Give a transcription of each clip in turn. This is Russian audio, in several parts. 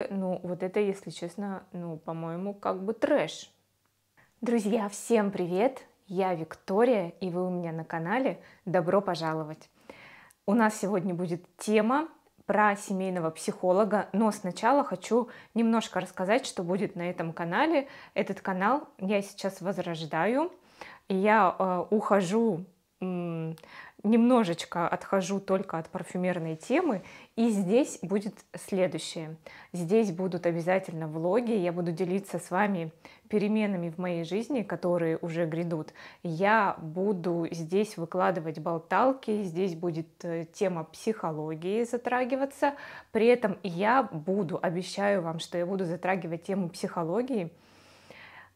Э, ну, вот это, если честно, ну, по-моему, как бы трэш. Друзья, всем привет! Я Виктория, и вы у меня на канале «Добро пожаловать!» У нас сегодня будет тема про семейного психолога, но сначала хочу немножко рассказать, что будет на этом канале. Этот канал я сейчас возрождаю, я э, ухожу немножечко отхожу только от парфюмерной темы, и здесь будет следующее. Здесь будут обязательно влоги, я буду делиться с вами переменами в моей жизни, которые уже грядут. Я буду здесь выкладывать болталки, здесь будет э, тема психологии затрагиваться, при этом я буду, обещаю вам, что я буду затрагивать тему психологии,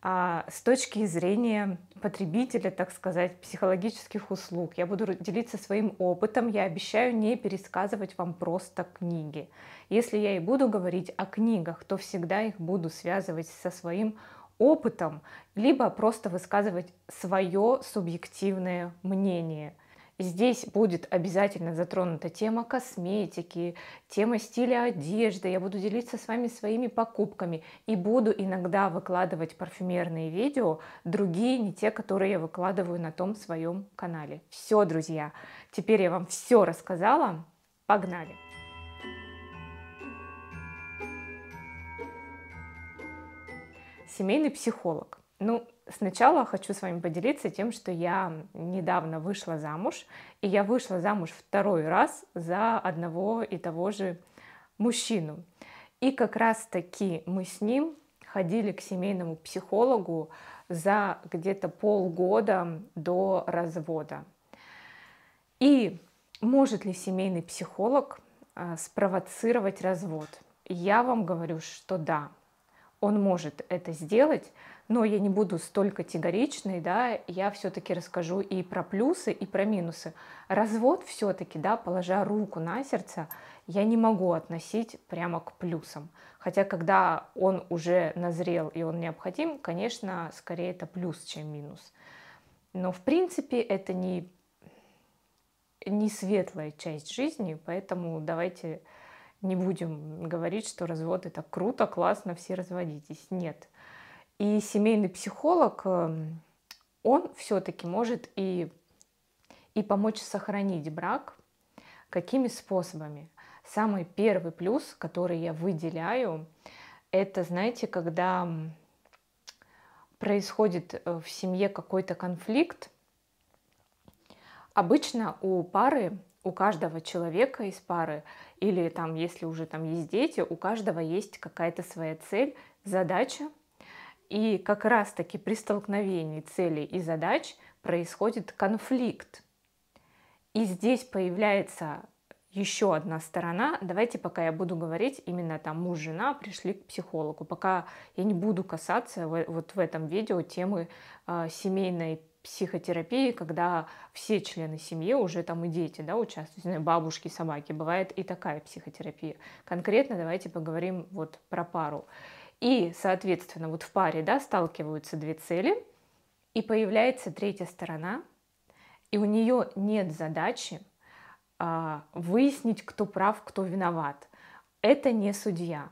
а с точки зрения потребителя, так сказать, психологических услуг. Я буду делиться своим опытом, я обещаю не пересказывать вам просто книги. Если я и буду говорить о книгах, то всегда их буду связывать со своим опытом, либо просто высказывать свое субъективное мнение – Здесь будет обязательно затронута тема косметики, тема стиля одежды. Я буду делиться с вами своими покупками и буду иногда выкладывать парфюмерные видео, другие не те, которые я выкладываю на том своем канале. Все, друзья, теперь я вам все рассказала. Погнали! Семейный психолог. Ну, сначала хочу с вами поделиться тем, что я недавно вышла замуж, и я вышла замуж второй раз за одного и того же мужчину. И как раз-таки мы с ним ходили к семейному психологу за где-то полгода до развода. И может ли семейный психолог а, спровоцировать развод? Я вам говорю, что да, он может это сделать, но я не буду столько категоричной, да, я все-таки расскажу и про плюсы, и про минусы. Развод все-таки, да, положа руку на сердце, я не могу относить прямо к плюсам. Хотя, когда он уже назрел и он необходим, конечно, скорее это плюс, чем минус. Но, в принципе, это не, не светлая часть жизни, поэтому давайте не будем говорить, что развод это круто, классно, все разводитесь. Нет, и семейный психолог, эм, он все-таки может и, и помочь сохранить брак. Какими способами? Самый первый плюс, который я выделяю, это, знаете, когда происходит э, в семье какой-то конфликт, обычно у пары, у каждого человека из пары, или там, если уже там есть дети, у каждого есть какая-то своя цель, задача, и как раз-таки при столкновении целей и задач происходит конфликт. И здесь появляется еще одна сторона. Давайте, пока я буду говорить, именно там муж, жена пришли к психологу. Пока я не буду касаться вот в этом видео темы э, семейной психотерапии, когда все члены семьи, уже там и дети, да, участвуют, знаю, бабушки, собаки, бывает и такая психотерапия. Конкретно давайте поговорим вот про пару. И, соответственно, вот в паре да, сталкиваются две цели, и появляется третья сторона, и у нее нет задачи а, выяснить, кто прав, кто виноват. Это не судья,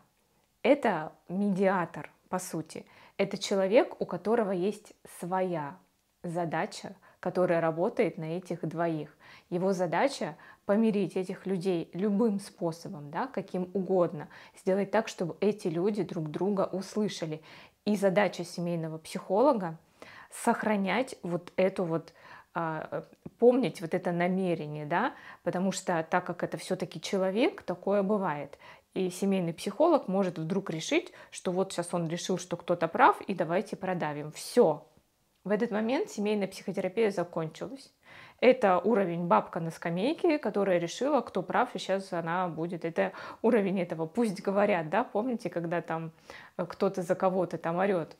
это медиатор, по сути. Это человек, у которого есть своя задача которая работает на этих двоих. Его задача помирить этих людей любым способом, да, каким угодно, сделать так, чтобы эти люди друг друга услышали. И задача семейного психолога сохранять вот эту вот а, помнить вот это намерение, да, потому что так как это все-таки человек, такое бывает. И семейный психолог может вдруг решить, что вот сейчас он решил, что кто-то прав, и давайте продавим. Все, в этот момент семейная психотерапия закончилась. Это уровень бабка на скамейке, которая решила, кто прав, и сейчас она будет. Это уровень этого «пусть говорят», да, помните, когда там э, кто-то за кого-то там орет.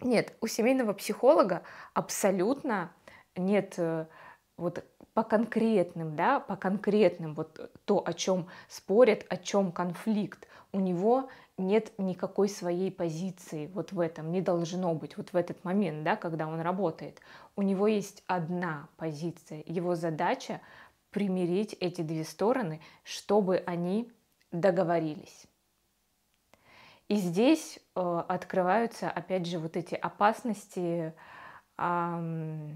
Нет, у семейного психолога абсолютно нет э, вот по конкретным, да, по конкретным, вот то, о чем спорят, о чем конфликт. У него нет никакой своей позиции вот в этом, не должно быть вот в этот момент, да, когда он работает. У него есть одна позиция, его задача примирить эти две стороны, чтобы они договорились. И здесь э, открываются, опять же, вот эти опасности, э,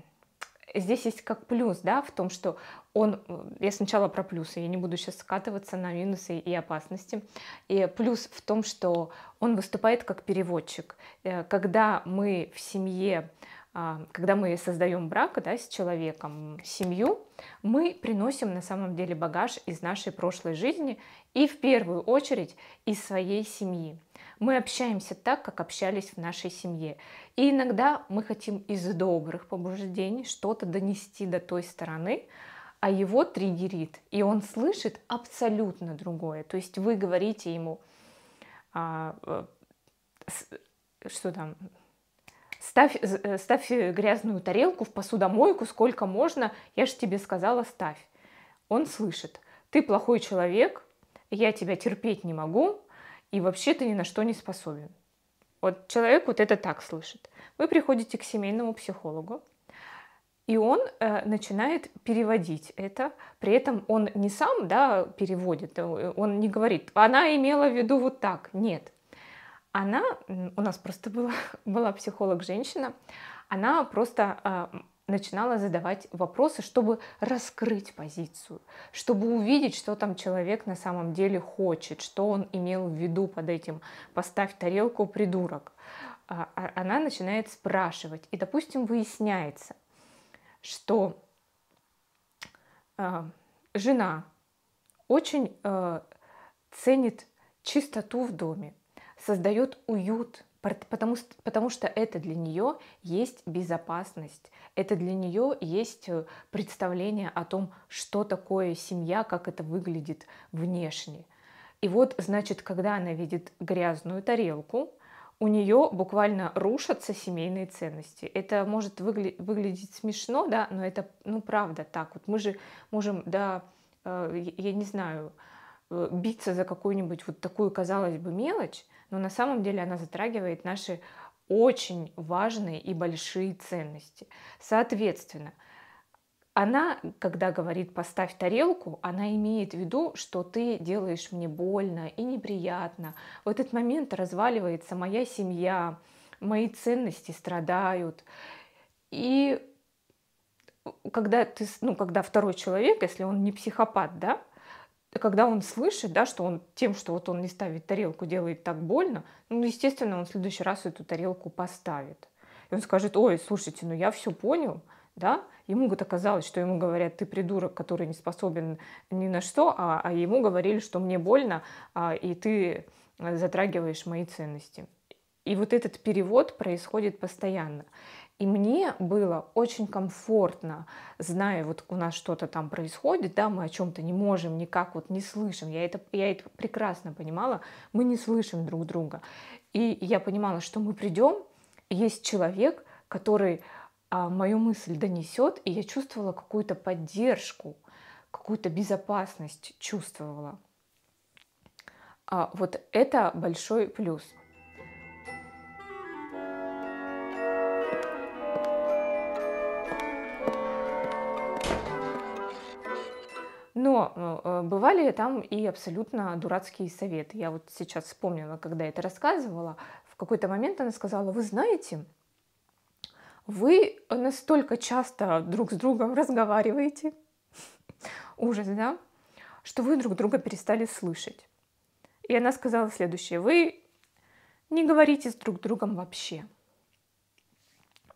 здесь есть как плюс, да, в том, что он, э, я сначала про плюсы, я не буду сейчас скатываться на минусы и опасности, и плюс в том, что он выступает как переводчик. Э, когда мы в семье а, когда мы создаем брак да, с человеком, семью, мы приносим на самом деле багаж из нашей прошлой жизни и в первую очередь из своей семьи. Мы общаемся так, как общались в нашей семье. И иногда мы хотим из добрых побуждений что-то донести до той стороны, а его триггерит, и он слышит абсолютно другое. То есть вы говорите ему, а, а, что там, ставь, э, ставь э, грязную тарелку в посудомойку сколько можно, я же тебе сказала, ставь. Он слышит, ты плохой человек, я тебя терпеть не могу, и вообще ты ни на что не способен. Вот человек вот это так слышит. Вы приходите к семейному психологу, и он э, начинает переводить это. При этом он не сам да, переводит, э, он не говорит, она имела в виду вот так. Нет, она, у нас просто была, была психолог-женщина, она просто э, начинала задавать вопросы, чтобы раскрыть позицию, чтобы увидеть, что там человек на самом деле хочет, что он имел в виду под этим «поставь тарелку, придурок». А, а, она начинает спрашивать, и, допустим, выясняется, что э, жена очень э, ценит чистоту в доме, создает уют, потому, потому что это для нее есть безопасность, это для нее есть э, представление о том, что такое семья, как это выглядит внешне. И вот, значит, когда она видит грязную тарелку, у нее буквально рушатся семейные ценности. Это может выгля- выглядеть смешно, да, но это, ну, правда так. Вот мы же можем, да, э, я не знаю, э, биться за какую-нибудь вот такую, казалось бы, мелочь, но на самом деле она затрагивает наши очень важные и большие ценности. Соответственно, она, когда говорит «поставь тарелку», она имеет в виду, что ты делаешь мне больно и неприятно. В этот момент разваливается моя семья, мои ценности страдают. И когда ты, ну, когда второй человек, если он не психопат, да, когда он слышит, да, что он тем, что вот он не ставит тарелку, делает так больно, ну, естественно, он в следующий раз эту тарелку поставит. И он скажет, ой, слушайте, ну я все понял, да, ему это оказалось, что ему говорят, ты придурок, который не способен ни на что, а, а ему говорили, что мне больно, а, и ты э, затрагиваешь мои ценности. И вот этот перевод происходит постоянно. И мне было очень комфортно, зная, вот у нас что-то там происходит, да, мы о чем-то не можем, никак вот не слышим. Я это, я это прекрасно понимала, мы не слышим друг друга. И я понимала, что мы придем, есть человек, который а, мою мысль донесет, и я чувствовала какую-то поддержку, какую-то безопасность чувствовала. А, вот это большой плюс. Но э, э, бывали там и абсолютно дурацкие советы. Я вот сейчас вспомнила, когда это рассказывала, в какой-то момент она сказала, вы знаете, вы настолько часто друг с другом разговариваете, ужас, да, что вы друг друга перестали слышать. И она сказала следующее, вы не говорите с друг другом вообще.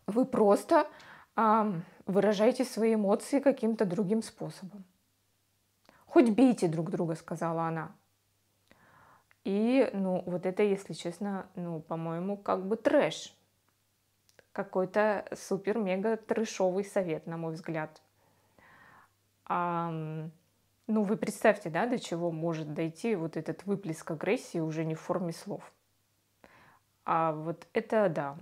Вы просто э, выражаете свои эмоции каким-то другим способом. «Хоть бейте друг друга», — сказала она. И, ну, вот это, если честно, ну, по-моему, как бы трэш. Какой-то супер-мега трэшовый совет, на мой взгляд. А, ну, вы представьте, да, до чего может дойти вот этот выплеск агрессии уже не в форме слов. А вот это, да,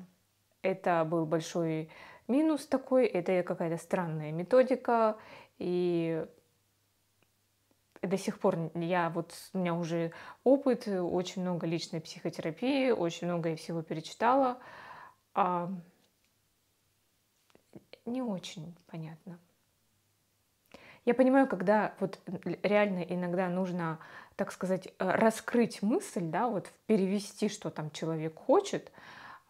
это был большой минус такой, это какая-то странная методика, и до сих пор я вот, у меня уже опыт, э, очень много личной психотерапии, очень много я всего перечитала. А, не очень понятно. Я понимаю, когда вот реально иногда нужно, так сказать, э, раскрыть мысль, да, вот перевести, что там человек хочет,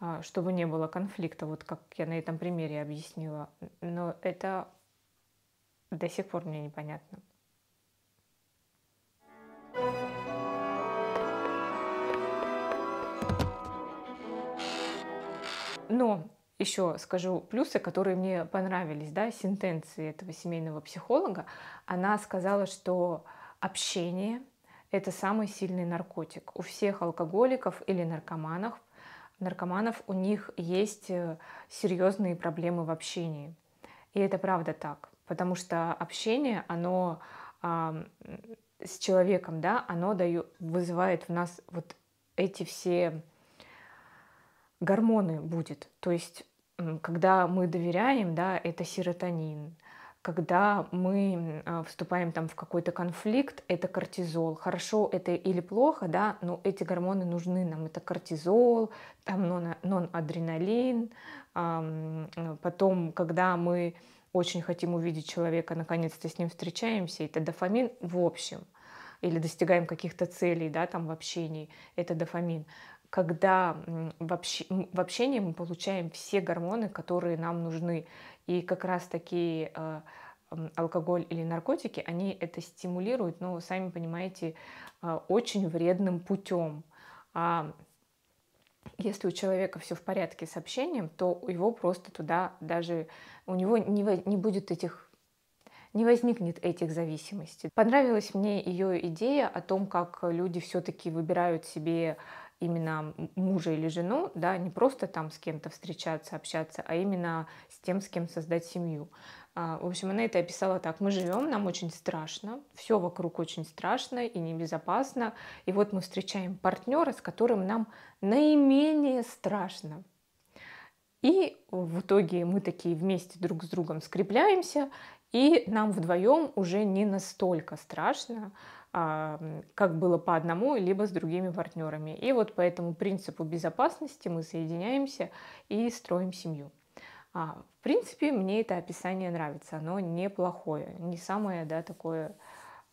а, чтобы не было конфликта, вот как я на этом примере объяснила. Но это до сих пор мне непонятно. Но ну, еще скажу плюсы, которые мне понравились, да, сентенции этого семейного психолога. Она сказала, что общение – это самый сильный наркотик. У всех алкоголиков или наркоманов, наркоманов у них есть э, серьезные проблемы в общении. И это правда так, потому что общение, оно э, с человеком, да, оно дает, вызывает в нас вот эти все гормоны будет. То есть, когда мы доверяем, да, это серотонин. Когда мы а, вступаем там в какой-то конфликт, это кортизол. Хорошо это или плохо, да, но эти гормоны нужны нам. Это кортизол, там нон-адреналин. Потом, когда мы очень хотим увидеть человека, наконец-то с ним встречаемся, это дофамин в общем – или достигаем каких-то целей, да, там в общении, это дофамин когда в, в общении мы получаем все гормоны, которые нам нужны. И как раз таки э, алкоголь или наркотики, они это стимулируют, но, ну, сами понимаете, э, очень вредным путем. А если у человека все в порядке с общением, то у его просто туда даже, у него не, не будет этих не возникнет этих зависимостей. Понравилась мне ее идея о том, как люди все-таки выбирают себе именно мужа или жену, да, не просто там с кем-то встречаться, общаться, а именно с тем, с кем создать семью. А, в общем, она это описала так. Мы живем, нам очень страшно, все вокруг очень страшно и небезопасно. И вот мы встречаем партнера, с которым нам наименее страшно. И в итоге мы такие вместе друг с другом скрепляемся, и нам вдвоем уже не настолько страшно, а, как было по одному, либо с другими партнерами. И вот по этому принципу безопасности мы соединяемся и строим семью. А, в принципе, мне это описание нравится, оно неплохое, не самое, да, такое...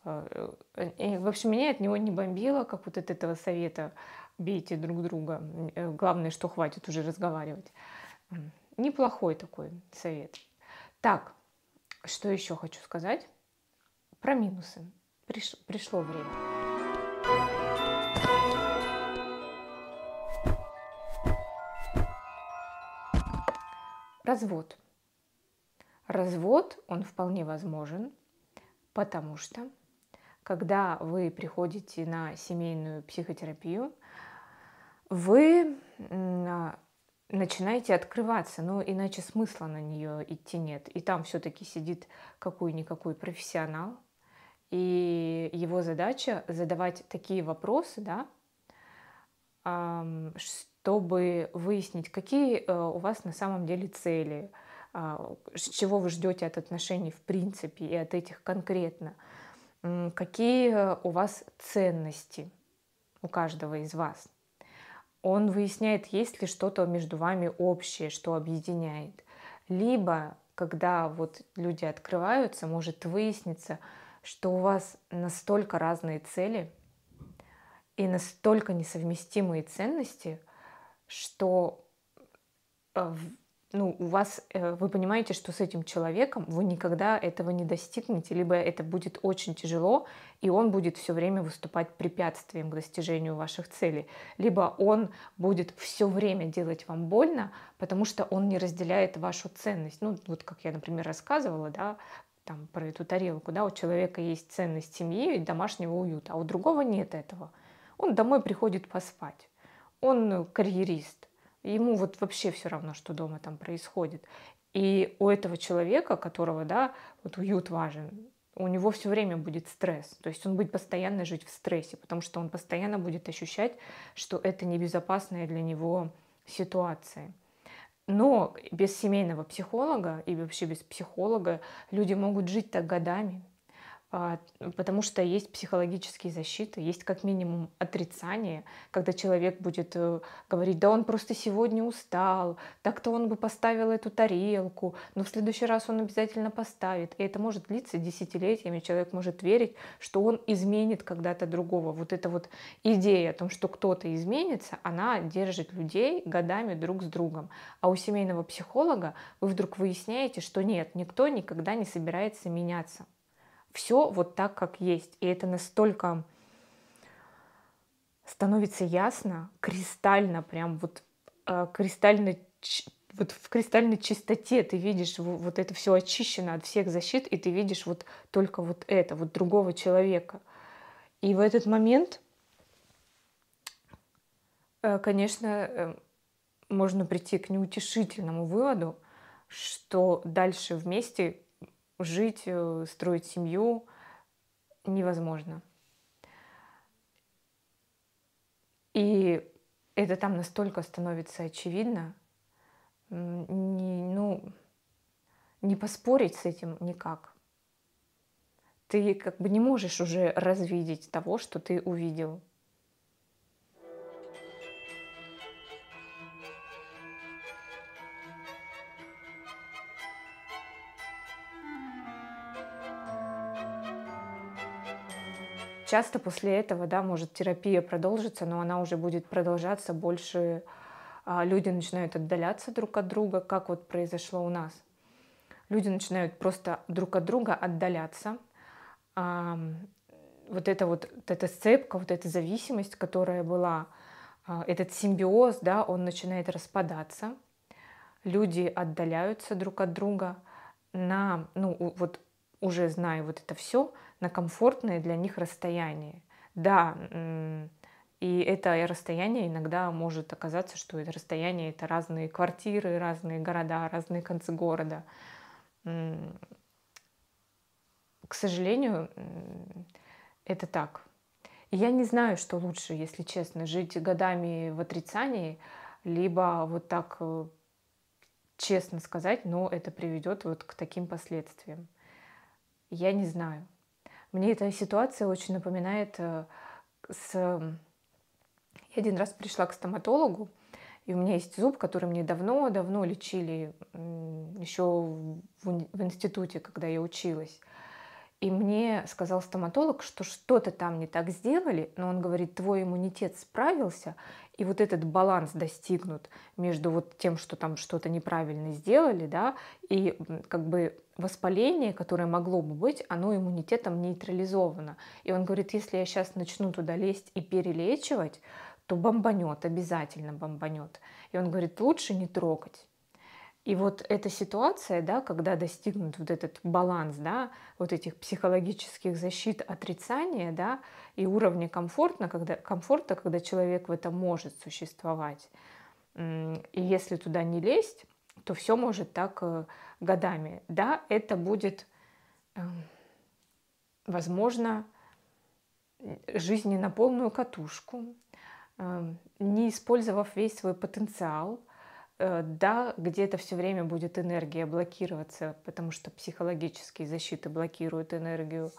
Э, э, э, в общем, меня от него не бомбило, как вот от этого совета «бейте друг друга, главное, что хватит уже разговаривать». Неплохой такой совет. Так, что еще хочу сказать про минусы. Приш, пришло время. Развод. Развод, он вполне возможен, потому что когда вы приходите на семейную психотерапию, вы а, начинаете открываться, но иначе смысла на нее идти нет. И там все-таки сидит какой-никакой профессионал, и его задача задавать такие вопросы, да, чтобы выяснить, какие э, у вас на самом деле цели, а, с чего вы ждете от отношений в принципе и от этих конкретно, какие у вас ценности у каждого из вас. Он выясняет, есть ли что-то между вами общее, что объединяет. Либо, когда вот люди открываются, может выясниться, что у вас настолько разные цели и настолько несовместимые ценности, что э, ну, у вас, э, вы понимаете, что с этим человеком вы никогда этого не достигнете, либо это будет очень тяжело, и он будет все время выступать препятствием к достижению ваших целей, либо он будет все время делать вам больно, потому что он не разделяет вашу ценность. Ну, вот как я, например, рассказывала, да, там, про эту тарелку, да, у человека есть ценность семьи и домашнего уюта, а у другого нет этого. Он домой приходит поспать, он э, карьерист, ему вот вообще все равно, что дома там происходит. И у этого человека, которого, да, вот уют важен, у него все время будет стресс. То есть он будет постоянно жить в стрессе, потому что он постоянно будет ощущать, что это небезопасная для него ситуация. Но без семейного психолога и вообще без психолога люди могут жить так годами, а, потому что есть психологические защиты, есть как минимум отрицание, когда человек будет э, говорить, да он просто сегодня устал, так-то он бы поставил эту тарелку, но в следующий раз он обязательно поставит. И это может длиться десятилетиями, человек может верить, что он изменит когда-то другого. Вот эта вот идея о том, что кто-то изменится, она держит людей годами друг с другом. А у семейного психолога вы вдруг выясняете, что нет, никто никогда не собирается меняться все вот так, как есть. И это настолько становится ясно, кристально, прям вот э, кристально, вот в кристальной чистоте ты видишь вот это все очищено от всех защит, и ты видишь вот только вот это, вот другого человека. И в этот момент, э, конечно, э, можно прийти к неутешительному выводу, что дальше вместе жить, э, строить семью невозможно. И это там настолько становится очевидно, не, ну, не поспорить с этим никак. Ты как бы не можешь уже развидеть того, что ты увидел – Часто после этого, да, может терапия продолжится, но она уже будет продолжаться больше. А, люди начинают отдаляться друг от друга, как вот произошло у нас. Люди начинают просто друг от друга отдаляться. Вот эта вот, эта сцепка, вот эта зависимость, которая была, а, этот симбиоз, да, он начинает распадаться. Люди отдаляются друг от друга на, ну, вот уже зная вот это все, на комфортное для них расстояние. Да, и это расстояние иногда может оказаться, что это расстояние это разные квартиры, разные города, разные концы города. К сожалению, это так. я не знаю, что лучше, если честно, жить годами в отрицании, либо вот так э, честно сказать, но это приведет вот к таким последствиям я не знаю. Мне эта ситуация очень напоминает э, с... Я один раз пришла к стоматологу, и у меня есть зуб, который мне давно-давно лечили, еще в институте, когда я училась. И мне сказал стоматолог, что что-то там не так сделали, но он говорит, твой иммунитет справился, и вот этот баланс достигнут между вот тем, что там что-то неправильно сделали, да, и как бы воспаление, которое могло бы быть, оно иммунитетом нейтрализовано. И он говорит, если я сейчас начну туда лезть и перелечивать, то бомбанет, обязательно бомбанет. И он говорит, лучше не трогать. И вот эта ситуация, да, когда достигнут вот этот баланс, да, вот этих психологических защит отрицания, да, и уровня комфорта, когда, комфорта, когда человек в этом может существовать. И если туда не лезть, то все может так э, годами. Да, это будет, э, возможно, э, жизни на полную катушку, не использовав весь свой потенциал – Э, да, где-то все время будет энергия блокироваться, потому что психологические защиты блокируют энергию.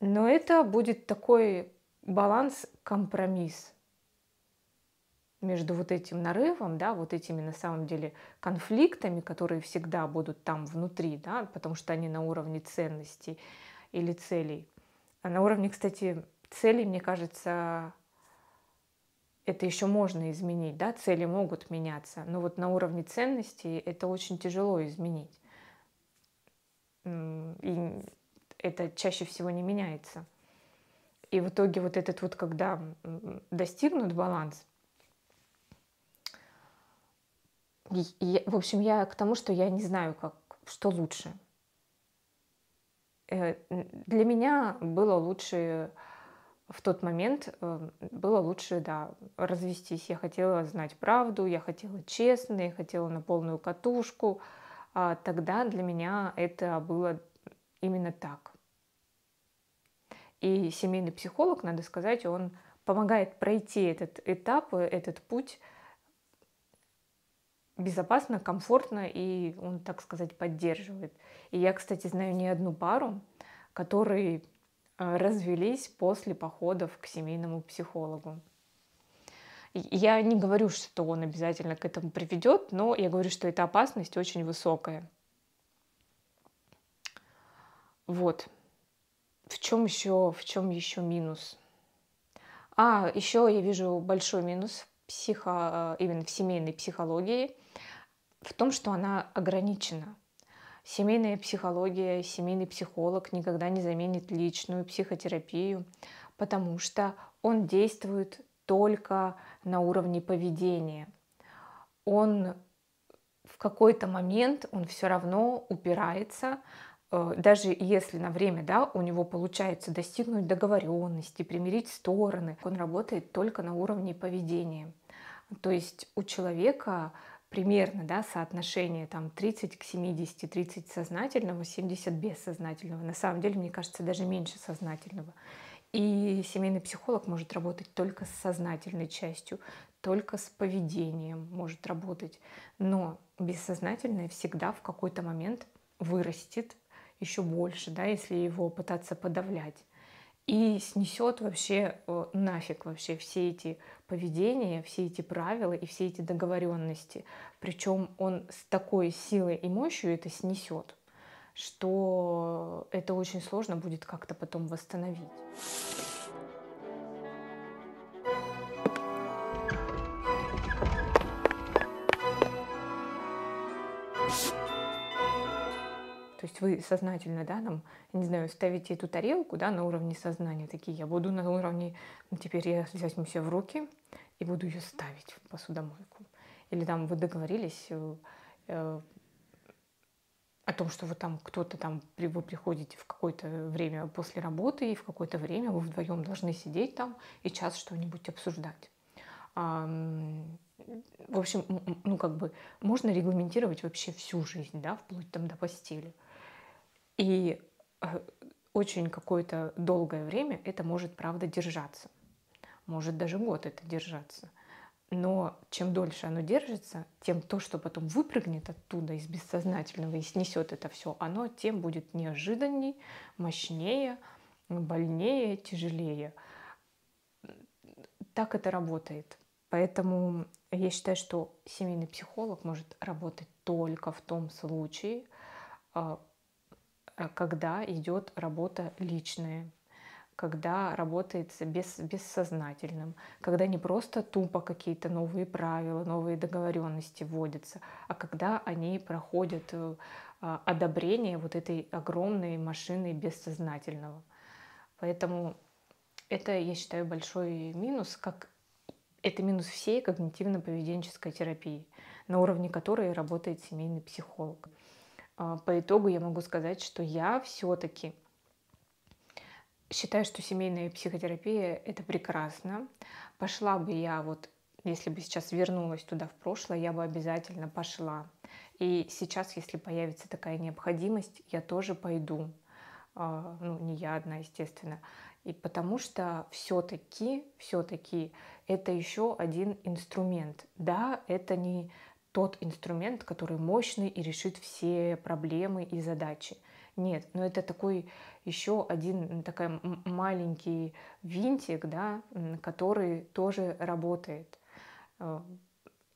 Но это будет такой баланс, компромисс между вот этим нарывом, да, вот этими на самом деле конфликтами, которые всегда будут там внутри, да, потому что они на уровне ценностей или целей. А на уровне, кстати, целей, мне кажется, это еще можно изменить, да, цели могут меняться, но вот на уровне ценностей это очень тяжело изменить. И это чаще всего не меняется. И в итоге вот этот вот, когда достигнут баланс, и, в общем, я к тому, что я не знаю, как, что лучше. Э, для меня было лучше в тот момент эм, было лучше, да, развестись. Я хотела знать правду, я хотела честно, я хотела на полную катушку. А тогда для меня это было именно так. И семейный психолог, надо сказать, он помогает пройти этот этап, э, этот путь безопасно, комфортно, и он, так сказать, поддерживает. И я, кстати, знаю не одну пару, которые а, развелись после походов к семейному психологу. Я не говорю, что он обязательно к этому приведет, но я говорю, что эта опасность очень высокая. Вот. В чем еще, в чем еще минус? А, еще я вижу большой минус в психо, а, именно в семейной психологии в том, что она ограничена. Семейная психология, семейный психолог никогда не заменит личную психотерапию, потому что он действует только на уровне поведения. Он в какой-то момент он все равно упирается, э, даже если на время да, у него получается достигнуть договоренности, примирить стороны, он работает только на уровне поведения. То есть у человека примерно да, соотношение там 30 к 70, 30 сознательного, 70 бессознательного. На самом деле, мне кажется, даже меньше сознательного. И семейный психолог может работать только с сознательной частью, только с поведением может работать. Но бессознательное всегда в какой-то момент вырастет еще больше, да, если его пытаться подавлять и снесет вообще э, нафиг вообще все эти поведения, все эти правила и все эти договоренности. Причем он с такой силой и мощью это снесет, что это очень сложно будет как-то потом восстановить. То есть вы сознательно, да, нам, не знаю, ставите эту тарелку, да, на уровне сознания, такие, я буду на уровне, ну, теперь я возьму себя в руки и буду ее ставить в посудомойку. Или там вы договорились э, э о том, что вы там кто-то там, вы приходите в какое-то время после работы, и в какое-то время вы вдвоем должны сидеть там и час что-нибудь обсуждать в общем, ну как бы можно регламентировать вообще всю жизнь, да, вплоть там до постели. И э, очень какое-то долгое время это может, правда, держаться. Может даже год это держаться. Но чем дольше оно держится, тем то, что потом выпрыгнет оттуда из бессознательного и снесет это все, оно тем будет неожиданней, мощнее, больнее, тяжелее. Так это работает. Поэтому я считаю, что семейный психолог может работать только в том случае, э, Э, когда идет работа личная, когда работает без, бессознательным, когда не просто тупо какие-то новые правила, новые договоренности вводятся, а когда они проходят э, а, одобрение вот этой огромной машины бессознательного. Поэтому это, я считаю, большой минус, как это минус всей когнитивно-поведенческой терапии, на уровне которой работает семейный психолог. А, по итогу я могу сказать, что я все-таки считаю, что семейная психотерапия это прекрасно. Пошла бы я вот, если бы сейчас вернулась туда в прошлое, я бы обязательно пошла. И сейчас, если появится такая необходимость, я тоже пойду. А, ну, не я одна, естественно. И потому что все-таки, все-таки это еще один инструмент. Да, это не тот инструмент, который мощный и решит все проблемы и задачи. Нет, но ну это такой еще один такой маленький винтик, да, который тоже работает. Э,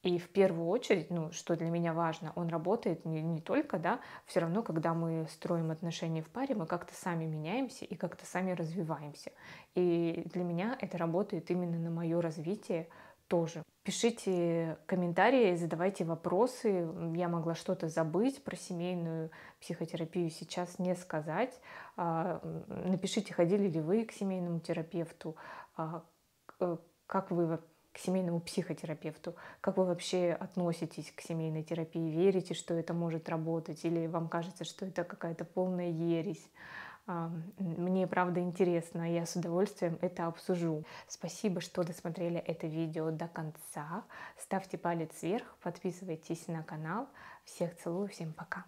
и в первую очередь, ну, что для меня важно, он работает не, не только, да, все равно, когда мы строим отношения в паре, мы как-то сами меняемся и как-то сами развиваемся. И для меня это работает именно на мое развитие тоже. Пишите комментарии, задавайте вопросы. Я могла что-то забыть про семейную психотерапию, сейчас не сказать. А, напишите, ходили ли вы к семейному терапевту, а, э, как вы к семейному психотерапевту, как вы вообще относитесь к семейной терапии, верите, что это может работать, или вам кажется, что это какая-то полная ересь. А, мне, правда, интересно, я с удовольствием это обсужу. Спасибо, что досмотрели это видео до конца. Ставьте палец вверх, подписывайтесь на канал. Всех целую, всем пока.